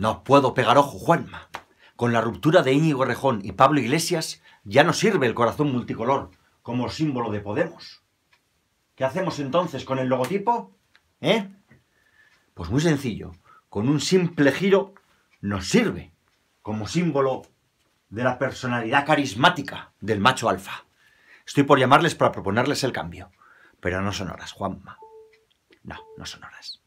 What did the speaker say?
No puedo pegar ojo, Juanma. Con la ruptura de Íñigo Rejón y Pablo Iglesias ya no sirve el corazón multicolor como símbolo de Podemos. ¿Qué hacemos entonces con el logotipo? ¿Eh? Pues muy sencillo. Con un simple giro nos sirve como símbolo de la personalidad carismática del macho alfa. Estoy por llamarles para proponerles el cambio. Pero no son horas, Juanma. No, no son horas.